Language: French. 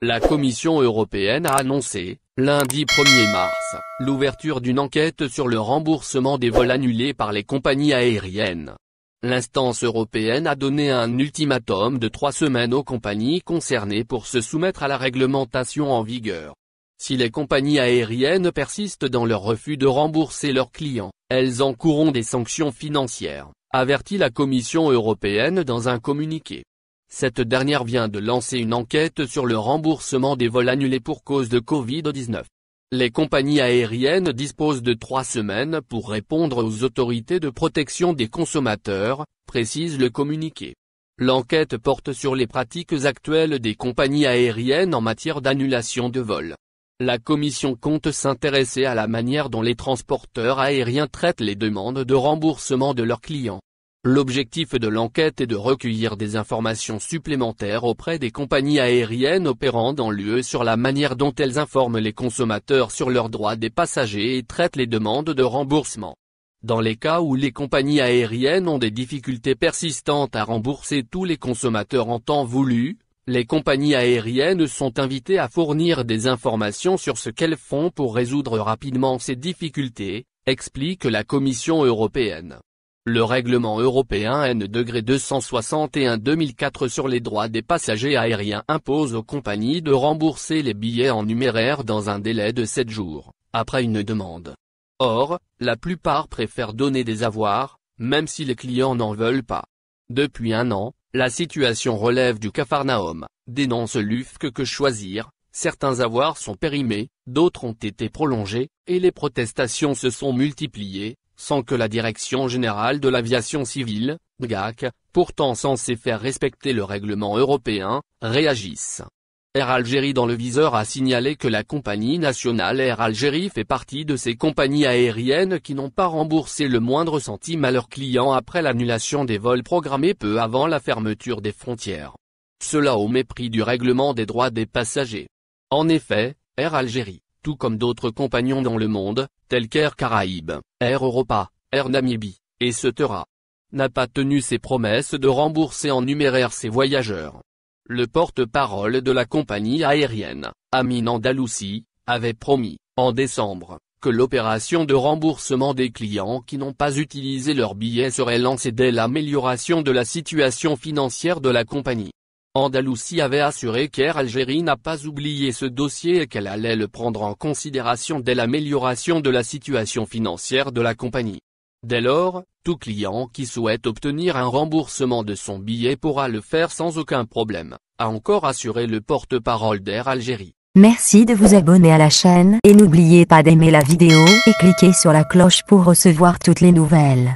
La Commission européenne a annoncé, lundi 1er mars, l'ouverture d'une enquête sur le remboursement des vols annulés par les compagnies aériennes. L'instance européenne a donné un ultimatum de trois semaines aux compagnies concernées pour se soumettre à la réglementation en vigueur. Si les compagnies aériennes persistent dans leur refus de rembourser leurs clients, elles encourront des sanctions financières, avertit la Commission européenne dans un communiqué. Cette dernière vient de lancer une enquête sur le remboursement des vols annulés pour cause de Covid-19. Les compagnies aériennes disposent de trois semaines pour répondre aux autorités de protection des consommateurs, précise le communiqué. L'enquête porte sur les pratiques actuelles des compagnies aériennes en matière d'annulation de vols. La commission compte s'intéresser à la manière dont les transporteurs aériens traitent les demandes de remboursement de leurs clients. L'objectif de l'enquête est de recueillir des informations supplémentaires auprès des compagnies aériennes opérant dans l'UE sur la manière dont elles informent les consommateurs sur leurs droits des passagers et traitent les demandes de remboursement. Dans les cas où les compagnies aériennes ont des difficultés persistantes à rembourser tous les consommateurs en temps voulu, les compagnies aériennes sont invitées à fournir des informations sur ce qu'elles font pour résoudre rapidement ces difficultés, explique la Commission européenne le règlement européen N-261-2004 sur les droits des passagers aériens impose aux compagnies de rembourser les billets en numéraire dans un délai de 7 jours, après une demande. Or, la plupart préfèrent donner des avoirs, même si les clients n'en veulent pas. Depuis un an, la situation relève du cafarnaum, dénonce l'UFC que choisir, certains avoirs sont périmés, d'autres ont été prolongés, et les protestations se sont multipliées, sans que la Direction Générale de l'Aviation Civile, DGAC, pourtant censée faire respecter le règlement européen, réagisse. Air Algérie dans le viseur a signalé que la compagnie nationale Air Algérie fait partie de ces compagnies aériennes qui n'ont pas remboursé le moindre centime à leurs clients après l'annulation des vols programmés peu avant la fermeture des frontières. Cela au mépris du règlement des droits des passagers. En effet, Air Algérie, tout comme d'autres compagnons dans le monde, tels qu'Air Caraïbes, Air Europa, Air Namibie, etc. N'a pas tenu ses promesses de rembourser en numéraire ses voyageurs. Le porte-parole de la compagnie aérienne, Amin Andalousie, avait promis, en décembre, que l'opération de remboursement des clients qui n'ont pas utilisé leurs billets serait lancée dès l'amélioration de la situation financière de la compagnie. Andalousie avait assuré qu'Air Algérie n'a pas oublié ce dossier et qu'elle allait le prendre en considération dès l'amélioration de la situation financière de la compagnie. Dès lors, tout client qui souhaite obtenir un remboursement de son billet pourra le faire sans aucun problème, a encore assuré le porte-parole d'Air Algérie. Merci de vous abonner à la chaîne et n'oubliez pas d'aimer la vidéo et cliquer sur la cloche pour recevoir toutes les nouvelles.